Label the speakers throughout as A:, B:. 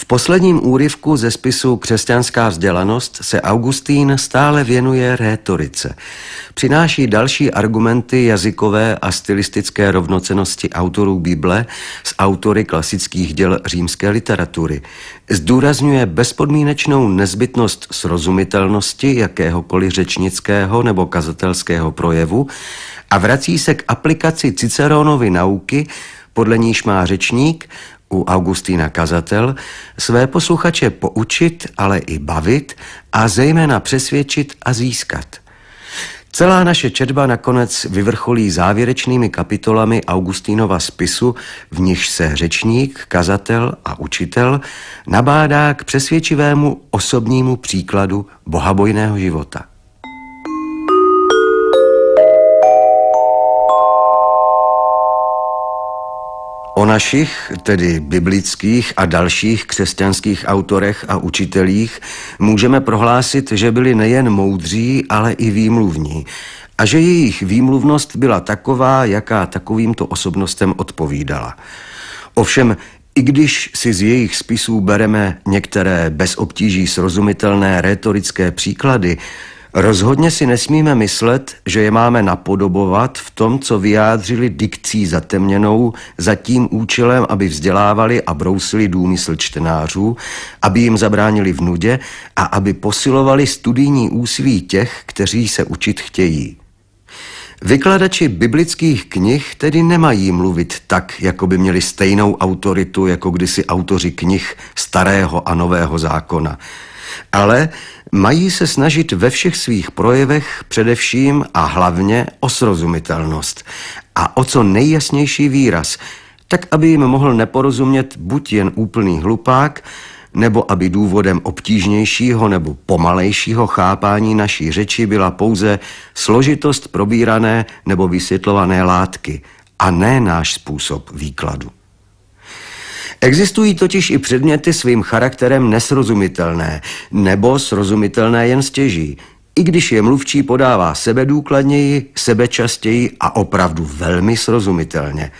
A: V posledním úryvku ze spisu Křesťanská vzdělanost se Augustín stále věnuje rétorice. Přináší další argumenty jazykové a stylistické rovnocenosti autorů Bible s autory klasických děl římské literatury. Zdůrazňuje bezpodmínečnou nezbytnost srozumitelnosti jakéhokoliv řečnického nebo kazatelského projevu a vrací se k aplikaci Ciceronovy nauky, podle níž má řečník u Augustína Kazatel, své posluchače poučit, ale i bavit a zejména přesvědčit a získat. Celá naše četba nakonec vyvrcholí závěrečnými kapitolami Augustínova spisu, v nichž se řečník, kazatel a učitel nabádá k přesvědčivému osobnímu příkladu bohabojného života. O našich, tedy biblických a dalších křesťanských autorech a učitelích můžeme prohlásit, že byli nejen moudří, ale i výmluvní a že jejich výmluvnost byla taková, jaká takovýmto osobnostem odpovídala. Ovšem, i když si z jejich spisů bereme některé bez obtíží srozumitelné rétorické příklady, Rozhodně si nesmíme myslet, že je máme napodobovat v tom, co vyjádřili dikcí zatemněnou za tím účelem, aby vzdělávali a brousili důmysl čtenářů, aby jim zabránili v nudě a aby posilovali studijní úsilí těch, kteří se učit chtějí. Vykladači biblických knih tedy nemají mluvit tak, jako by měli stejnou autoritu jako kdysi autoři knih Starého a Nového zákona – ale mají se snažit ve všech svých projevech především a hlavně o srozumitelnost a o co nejjasnější výraz, tak aby jim mohl neporozumět buď jen úplný hlupák, nebo aby důvodem obtížnějšího nebo pomalejšího chápání naší řeči byla pouze složitost probírané nebo vysvětlované látky a ne náš způsob výkladu. Existují totiž i předměty svým charakterem nesrozumitelné, nebo srozumitelné jen stěží, i když je mluvčí podává sebe důkladněji, sebečastěji a opravdu velmi srozumitelně.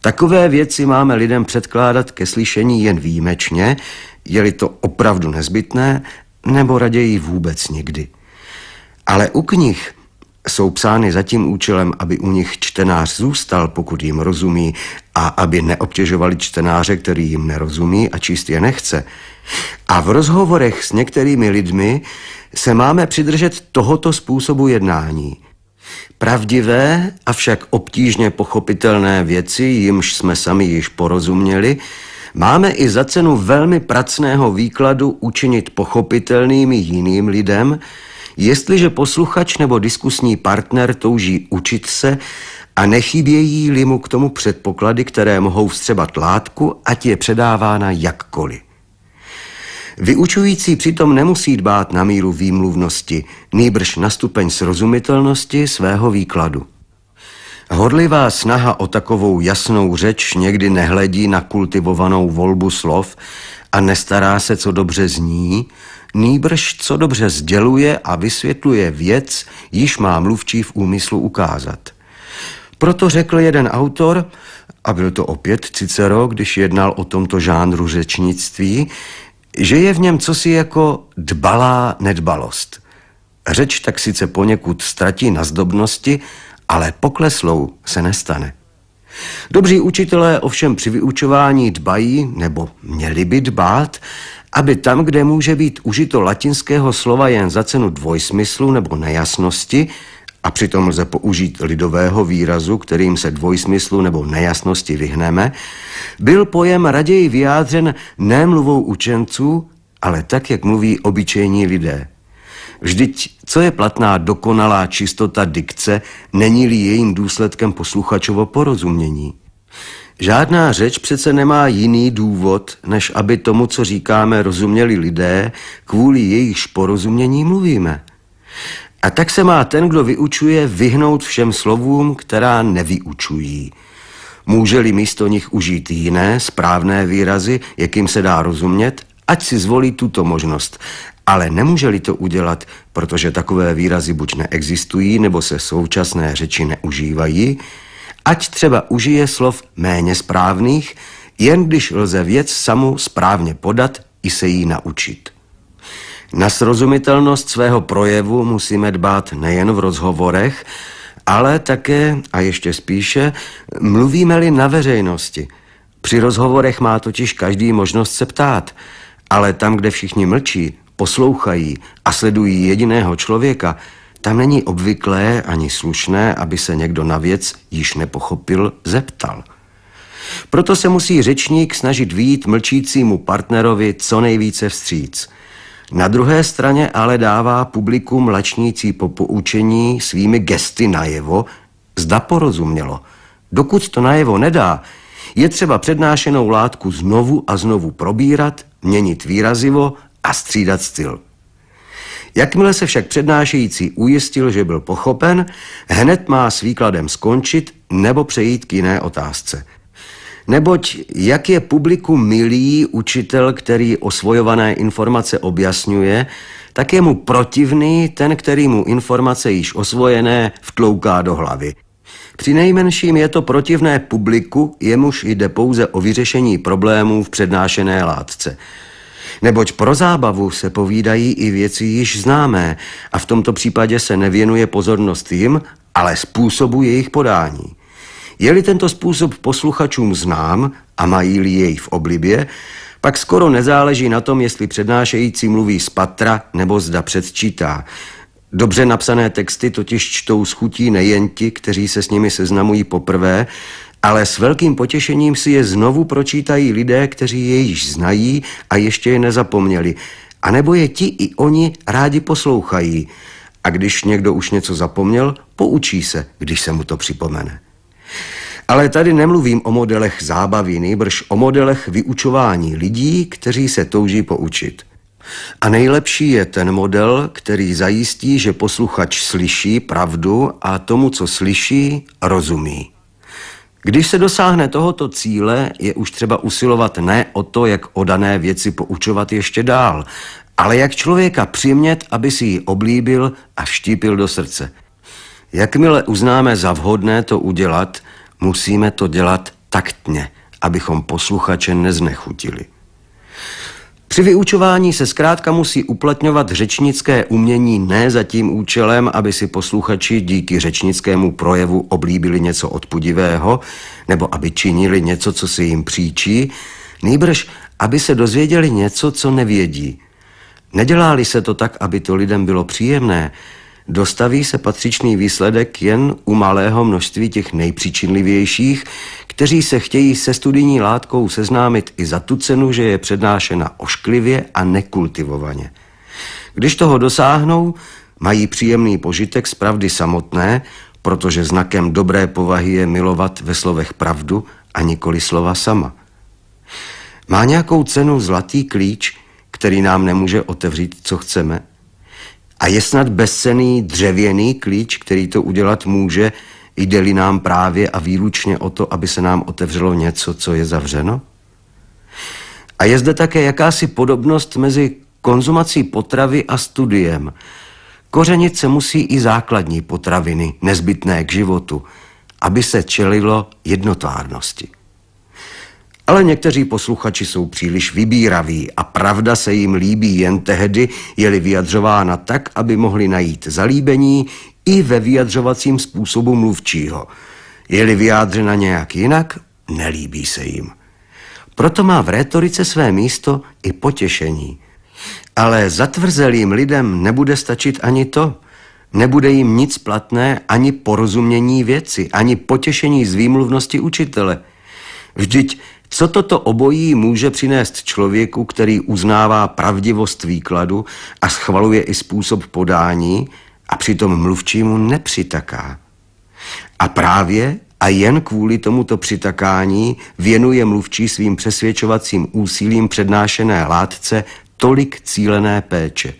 A: Takové věci máme lidem předkládat ke slyšení jen výjimečně, je-li to opravdu nezbytné, nebo raději vůbec nikdy. Ale u knih jsou psány za tím účelem, aby u nich čtenář zůstal, pokud jim rozumí, a aby neobtěžovali čtenáře, který jim nerozumí a číst je nechce. A v rozhovorech s některými lidmi se máme přidržet tohoto způsobu jednání. Pravdivé, avšak obtížně pochopitelné věci, jimž jsme sami již porozuměli, máme i za cenu velmi pracného výkladu učinit pochopitelnými jiným lidem, Jestliže posluchač nebo diskusní partner touží učit se a nechybějí-li mu k tomu předpoklady, které mohou vstřebat látku, ať je předávána jakkoliv. Vyučující přitom nemusí dbát na míru výmluvnosti, nýbrž na stupeň srozumitelnosti svého výkladu. Hodlivá snaha o takovou jasnou řeč někdy nehledí na kultivovanou volbu slov a nestará se, co dobře zní, nýbrž co dobře sděluje a vysvětluje věc, již má mluvčí v úmyslu ukázat. Proto řekl jeden autor, a byl to opět Cicero, když jednal o tomto žánru řečnictví, že je v něm cosi jako dbalá nedbalost. Řeč tak sice poněkud ztratí na zdobnosti, ale pokleslou se nestane. Dobří učitelé ovšem při vyučování dbají, nebo měli by dbát, aby tam, kde může být užito latinského slova jen za cenu dvojsmyslu nebo nejasnosti, a přitom lze použít lidového výrazu, kterým se dvojsmyslu nebo nejasnosti vyhneme, byl pojem raději vyjádřen nemluvou učenců, ale tak, jak mluví obyčejní lidé. Vždyť, co je platná dokonalá čistota dikce, není-li jejím důsledkem posluchačovo porozumění. Žádná řeč přece nemá jiný důvod, než aby tomu, co říkáme, rozuměli lidé, kvůli jejich porozumění mluvíme. A tak se má ten, kdo vyučuje, vyhnout všem slovům, která nevyučují. Může-li místo nich užít jiné, správné výrazy, jakým se dá rozumět, ať si zvolí tuto možnost. Ale nemůže-li to udělat, protože takové výrazy buď neexistují, nebo se současné řeči neužívají, ať třeba užije slov méně správných, jen když lze věc samu správně podat i se jí naučit. Na srozumitelnost svého projevu musíme dbát nejen v rozhovorech, ale také, a ještě spíše, mluvíme-li na veřejnosti. Při rozhovorech má totiž každý možnost se ptát, ale tam, kde všichni mlčí, poslouchají a sledují jediného člověka – tam není obvyklé ani slušné, aby se někdo na věc již nepochopil zeptal. Proto se musí řečník snažit výjít mlčícímu partnerovi co nejvíce vstříc. Na druhé straně ale dává publiku mlačnící po poučení svými gesty najevo, zda porozumělo. Dokud to najevo nedá, je třeba přednášenou látku znovu a znovu probírat, měnit výrazivo a střídat styl. Jakmile se však přednášející ujistil, že byl pochopen, hned má s výkladem skončit nebo přejít k jiné otázce. Neboť jak je publiku milý učitel, který osvojované informace objasňuje, tak je mu protivný ten, který mu informace již osvojené vtlouká do hlavy. Při nejmenším je to protivné publiku, jemuž jde pouze o vyřešení problémů v přednášené látce – neboť pro zábavu se povídají i věci již známé a v tomto případě se nevěnuje pozornost jim, ale způsobu jejich podání. Je-li tento způsob posluchačům znám a mají-li jej v oblibě, pak skoro nezáleží na tom, jestli přednášející mluví z patra nebo zda předčítá. Dobře napsané texty totiž čtou schutí nejen ti, kteří se s nimi seznamují poprvé, ale s velkým potěšením si je znovu pročítají lidé, kteří je již znají a ještě je nezapomněli, a nebo je ti i oni rádi poslouchají. A když někdo už něco zapomněl, poučí se, když se mu to připomene. Ale tady nemluvím o modelech zábavy, nejbrž o modelech vyučování lidí, kteří se touží poučit. A nejlepší je ten model, který zajistí, že posluchač slyší pravdu a tomu, co slyší, rozumí. Když se dosáhne tohoto cíle, je už třeba usilovat ne o to, jak o dané věci poučovat ještě dál, ale jak člověka přimět, aby si ji oblíbil a vštípil do srdce. Jakmile uznáme za vhodné to udělat, musíme to dělat taktně, abychom posluchače neznechutili. Při vyučování se zkrátka musí uplatňovat řečnické umění ne za tím účelem, aby si posluchači díky řečnickému projevu oblíbili něco odpudivého, nebo aby činili něco, co si jim příčí, nýbrž, aby se dozvěděli něco, co nevědí. Neděláli se to tak, aby to lidem bylo příjemné, dostaví se patřičný výsledek jen u malého množství těch nejpříčinlivějších, kteří se chtějí se studijní látkou seznámit i za tu cenu, že je přednášena ošklivě a nekultivovaně. Když toho dosáhnou, mají příjemný požitek z pravdy samotné, protože znakem dobré povahy je milovat ve slovech pravdu a nikoli slova sama. Má nějakou cenu zlatý klíč, který nám nemůže otevřít, co chceme – a je snad bezcený dřevěný klíč, který to udělat může, jde-li nám právě a výlučně o to, aby se nám otevřelo něco, co je zavřeno? A je zde také jakási podobnost mezi konzumací potravy a studiem. Kořenit se musí i základní potraviny, nezbytné k životu, aby se čelilo jednotvárnosti. Ale někteří posluchači jsou příliš vybíraví a pravda se jim líbí jen tehdy, je-li vyjadřována tak, aby mohli najít zalíbení i ve vyjadřovacím způsobu mluvčího. Je-li vyjádřena nějak jinak, nelíbí se jim. Proto má v rétorice své místo i potěšení. Ale zatvrzelým lidem nebude stačit ani to. Nebude jim nic platné ani porozumění věci, ani potěšení z výmluvnosti učitele. Vždyť co toto obojí může přinést člověku, který uznává pravdivost výkladu a schvaluje i způsob podání a přitom mluvčímu nepřitaká? A právě a jen kvůli tomuto přitakání věnuje mluvčí svým přesvědčovacím úsilím přednášené látce tolik cílené péče.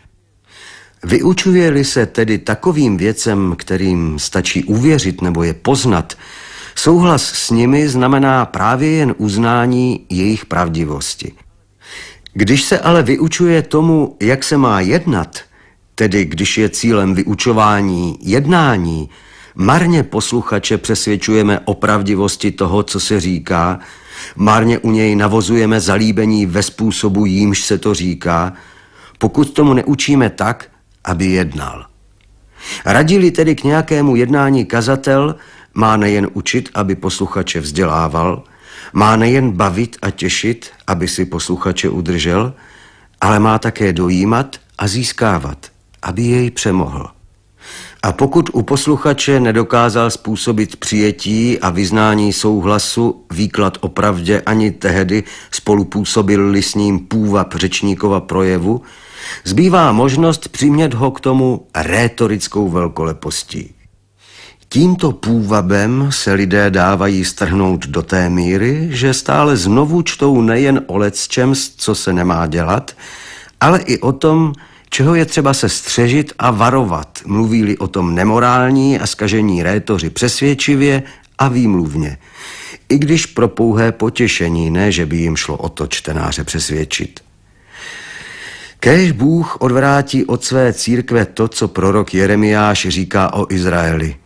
A: Vyučuje-li se tedy takovým věcem, kterým stačí uvěřit nebo je poznat, Souhlas s nimi znamená právě jen uznání jejich pravdivosti. Když se ale vyučuje tomu, jak se má jednat, tedy když je cílem vyučování jednání, marně posluchače přesvědčujeme o pravdivosti toho, co se říká, marně u něj navozujeme zalíbení ve způsobu, jímž se to říká, pokud tomu neučíme tak, aby jednal. Radili tedy k nějakému jednání kazatel, má nejen učit, aby posluchače vzdělával, má nejen bavit a těšit, aby si posluchače udržel, ale má také dojímat a získávat, aby jej přemohl. A pokud u posluchače nedokázal způsobit přijetí a vyznání souhlasu, výklad o pravdě ani tehdy spolupůsobil-li s ním půvab řečníkova projevu, zbývá možnost přimět ho k tomu rétorickou velkolepostí. Tímto půvabem se lidé dávají strhnout do té míry, že stále znovu čtou nejen o lecčem, co se nemá dělat, ale i o tom, čeho je třeba se střežit a varovat, mluví-li o tom nemorální a skažení rétoři přesvědčivě a výmluvně. I když pro pouhé potěšení, ne, že by jim šlo o to čtenáře přesvědčit. Kéž Bůh odvrátí od své církve to, co prorok Jeremiáš říká o Izraeli –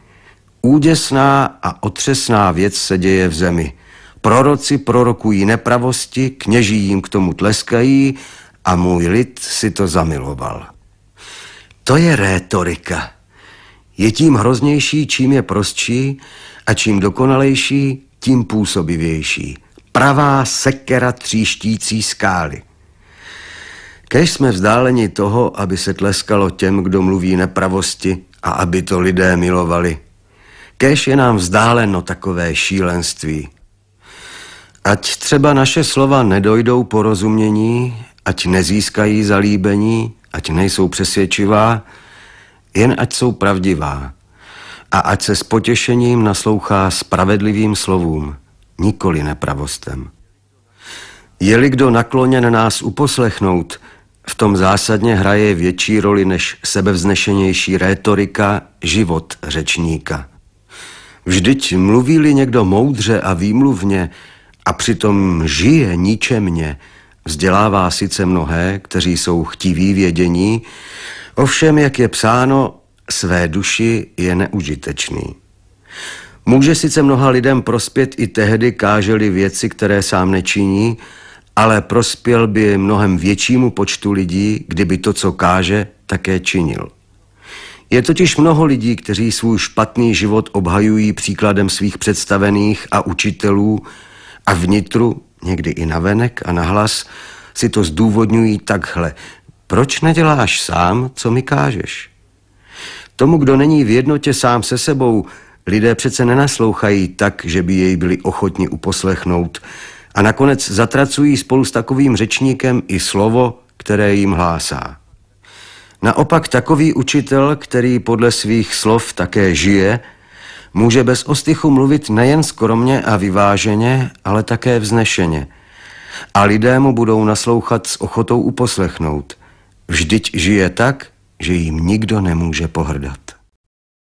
A: Úděsná a otřesná věc se děje v zemi. Proroci prorokují nepravosti, kněží jim k tomu tleskají a můj lid si to zamiloval. To je rétorika. Je tím hroznější, čím je prostší a čím dokonalejší, tím působivější. Pravá sekera tříštící skály. Kež jsme vzdáleni toho, aby se tleskalo těm, kdo mluví nepravosti a aby to lidé milovali. Kéž je nám vzdáleno takové šílenství. Ať třeba naše slova nedojdou porozumění, ať nezískají zalíbení, ať nejsou přesvědčivá, jen ať jsou pravdivá a ať se s potěšením naslouchá spravedlivým slovům, nikoli nepravostem. Je-li kdo nakloněn nás uposlechnout, v tom zásadně hraje větší roli než sebevznešenější rétorika život řečníka. Vždyť mluví-li někdo moudře a výmluvně a přitom žije ničemně, vzdělává sice mnohé, kteří jsou chtiví vědění, ovšem, jak je psáno, své duši je neužitečný. Může sice mnoha lidem prospět i tehdy, káželi věci, které sám nečiní, ale prospěl by mnohem většímu počtu lidí, kdyby to, co káže, také činil. Je totiž mnoho lidí, kteří svůj špatný život obhajují příkladem svých představených a učitelů a vnitru, někdy i navenek a nahlas, si to zdůvodňují takhle. Proč neděláš sám, co mi kážeš? Tomu, kdo není v jednotě sám se sebou, lidé přece nenaslouchají tak, že by jej byli ochotni uposlechnout a nakonec zatracují spolu s takovým řečníkem i slovo, které jim hlásá. Naopak takový učitel, který podle svých slov také žije, může bez ostychu mluvit nejen skromně a vyváženě, ale také vznešeně. A lidé mu budou naslouchat s ochotou uposlechnout. Vždyť žije tak, že jim nikdo nemůže pohrdat.